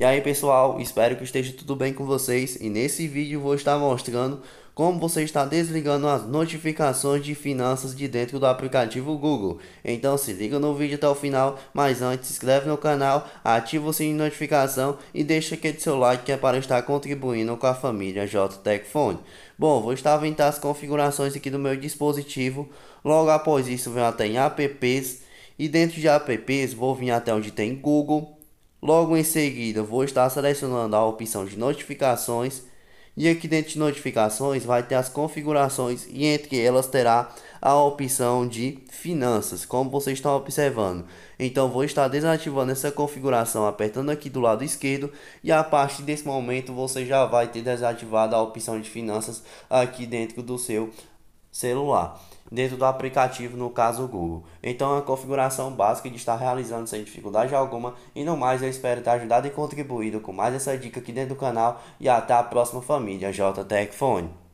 E aí pessoal, espero que esteja tudo bem com vocês e nesse vídeo vou estar mostrando como você está desligando as notificações de finanças de dentro do aplicativo Google. Então se liga no vídeo até o final, mas antes se inscreve no canal, ativa o sininho de notificação e deixa aquele seu like que é para estar contribuindo com a família JTech Phone. Bom, vou estar vendo as configurações aqui do meu dispositivo, logo após isso venho até em apps e dentro de apps vou vir até onde tem Google Logo em seguida, vou estar selecionando a opção de notificações e aqui dentro de notificações vai ter as configurações e entre elas terá a opção de finanças, como vocês estão observando. Então vou estar desativando essa configuração apertando aqui do lado esquerdo e a partir desse momento você já vai ter desativado a opção de finanças aqui dentro do seu celular, dentro do aplicativo, no caso Google. Então é a configuração básica de estar realizando sem dificuldade alguma e no mais eu espero ter ajudado e contribuído com mais essa dica aqui dentro do canal e até a próxima família JTech Phone.